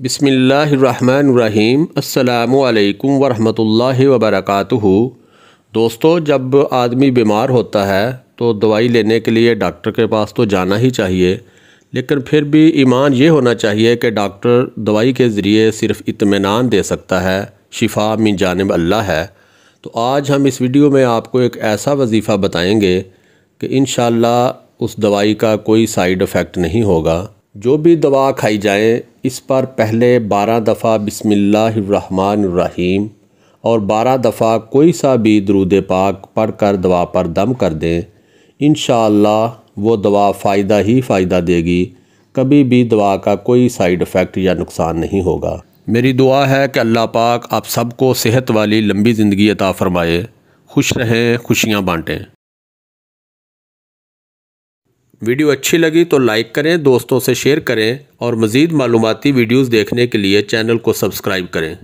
बिसमीम् अल्लाम वरहमतुल्लाहि वबरकातुहु दोस्तों जब आदमी बीमार होता है तो दवाई लेने के लिए डॉक्टर के पास तो जाना ही चाहिए लेकिन फिर भी ईमान ये होना चाहिए कि डॉक्टर दवाई के ज़रिए सिर्फ़ इतमान दे सकता है शिफा मिन जानब अल्लाह है तो आज हम इस वीडियो में आपको एक ऐसा वजीफ़ा बताएँगे कि इन उस दवाई का कोई साइड इफ़ेक्ट नहीं होगा जो भी दवा खाई जाए इस पर पहले बारह दफ़ा बिसमीम और बारह दफ़ा कोई सा भी दरूद पाक पढ़ कर दवा पर दम कर दें इन वो दवा फ़ायदा ही फ़ायदा देगी कभी भी दवा का कोई साइड इफ़ेक्ट या नुकसान नहीं होगा मेरी दुआ है कि अल्लाह पाक आप सबको सेहत वाली लंबी ज़िंदगी अता फ़रमाए खुश रहें खुशियाँ बाँटें वीडियो अच्छी लगी तो लाइक करें दोस्तों से शेयर करें और मज़ीद मालूमती वीडियोज़ देखने के लिए चैनल को सब्सक्राइब करें